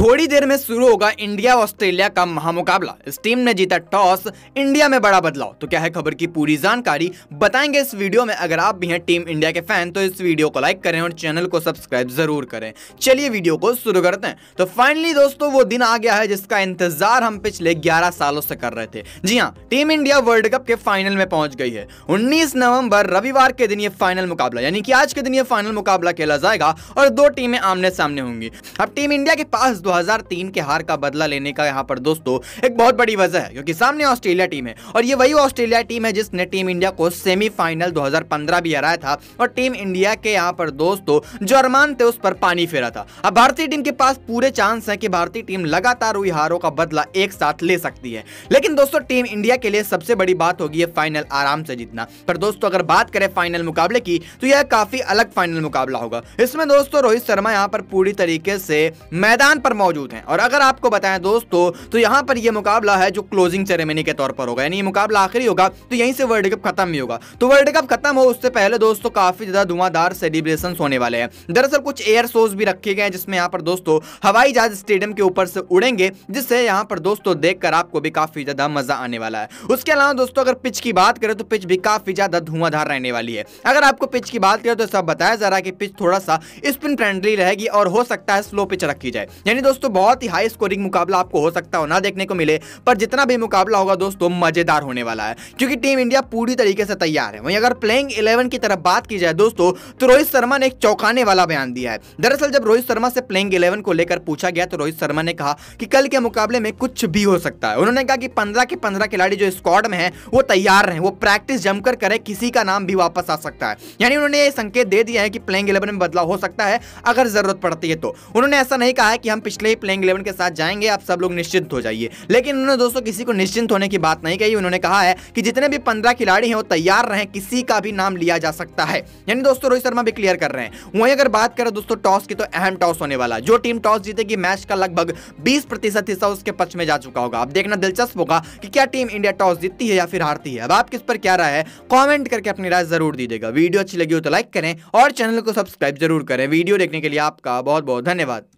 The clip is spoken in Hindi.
थोड़ी देर में शुरू होगा इंडिया ऑस्ट्रेलिया का महामुकाबला इस टीम ने जीता टॉस इंडिया में बड़ा बदलाव तो क्या है खबर की पूरी जानकारी बताएंगे इस वीडियो में अगर आप भी हैं टीम इंडिया के फैन तो इस वीडियो को लाइक करें और चैनल को सब्सक्राइब जरूर करें चलिए वीडियो को शुरू करते हैं तो फाइनली दोस्तों वो दिन आ गया है जिसका इंतजार हम पिछले ग्यारह सालों से कर रहे थे जी हाँ टीम इंडिया वर्ल्ड कप के फाइनल में पहुंच गई है उन्नीस नवंबर रविवार के दिन ये फाइनल मुकाबला यानी कि आज के दिन ये फाइनल मुकाबला खेला जाएगा और दो टीमें आमने सामने होंगी अब टीम इंडिया के पास 2003 के हार का बदला लेने का यहाँ पर दोस्तों एक बहुत बड़ी वजह है क्योंकि सामने ऑस्ट्रेलिया टीम है और ये वही ऑस्ट्रेलिया टीम है जिसने टीम इंडिया को सेमीफाइनल 2015 भी हराया था और टीम इंडिया के यहाँ पर दोस्तों जर्मान थे उस पर पानी फेरा था अब भारतीय टीम के पास पूरे चांस है कि भारतीय टीम लगातार हुई हारों का बदला एक साथ ले सकती है लेकिन दोस्तों टीम इंडिया के लिए सबसे बड़ी बात होगी फाइनल आराम से जीतना पर दोस्तों अगर बात करें फाइनल मुकाबले की तो यह काफी अलग फाइनल मुकाबला होगा इसमें दोस्तों रोहित शर्मा यहाँ पर पूरी तरीके से मैदान पर मौजूद हैं और अगर आपको बताएं दोस्तों तो यहाँ पर यह मुकाबला है जो क्लोजिंग सेरेमनी के तौर पर होगा यानी मुकाबला आखिरी होगा तो यहीं से वर्ल्ड कप खत्म भी होगा तो वर्ल्ड कप खत्म हो उससे पहले दोस्तों काफी ज्यादा धुआंधार सेलिब्रेशन होने वाले हैं दरअसल कुछ एयर शोज भी रखे गए हैं जिसमें यहाँ पर दोस्तों हवाई जहाज स्टेडियम के ऊपर से उड़ेंगे जिससे यहाँ पर दोस्तों देख आपको भी काफी ज्यादा मजा आने वाला है उसके अलावा दोस्तों अगर पिच की बात करें तो पिच भी काफी ज्यादा धुआंधार रहने वाली है अगर आपको पिच की बात करें तो सब बताया जा रहा है कि पिच थोड़ा सा स्पिन फ्रेंडली रहेगी और हो सकता है स्लो पिच रखी जाए यानी दोस्तों बहुत ही हाई स्कोरिंग मुकाबला आपको हो सकता हो ना देखने को मिले पर जितना भी मुकाबला होगा दोस्तों मजेदार होने वाला है क्योंकि टीम इंडिया पूरी तरीके से तैयार है वहीं अगर प्लेइंग इलेवन की तरफ बात की जाए दोस्तों तो रोहित शर्मा ने एक चौंकाने वाला बयान दिया है दरअसल जब रोहित शर्मा से प्लेइंग इलेवन को लेकर पूछा गया तो रोहित शर्मा ने कहा कि कल के मुकाबले में कुछ भी हो सकता है उन्होंने कहा कि पंद्रह के पंद्रह खिलाड़ी जो स्क्वाड में है वो तैयार रहे वो प्रैक्टिस जमकर करें किसी का नाम भी वापस आ सकता है यानी उन्होंने ये संकेत दे दिया है कि प्लेइंग इलेवन में बदलाव हो सकता है अगर जरूरत पड़ती है तो उन्होंने ऐसा नहीं कहा है कि हम पिछले ही प्लेइंग इलेवन के साथ जाएंगे आप सब लोग निश्चिंत हो जाइए लेकिन उन्होंने दोस्तों किसी को निश्चिंत होने की बात नहीं कही उन्होंने कहा है कि जितने भी पंद्रह खिलाड़ी हैं वो तैयार रहे किसी का भी नाम लिया जा सकता है यानी दोस्तों रोहित शर्मा भी क्लियर कर रहे हैं वहीं अगर बात करें दोस्तों टॉस की तो अहम टॉस होने वाला जो टीम टॉस जीतेगी मैच का लगभग बीस हिस्सा उसके पक्ष में जा चुका होगा अब देखना दिलचस्प होगा कि क्या टीम इंडिया टॉस जीतती है या फिर हारती है अब आप किस पर क्या राय है कॉमेंट करके अपनी राय जरूर दीजिएगा वीडियो अच्छी लगी हो तो लाइक करें और चैनल को सब्सक्राइब जरूर करें वीडियो देखने के लिए आपका बहुत बहुत धन्यवाद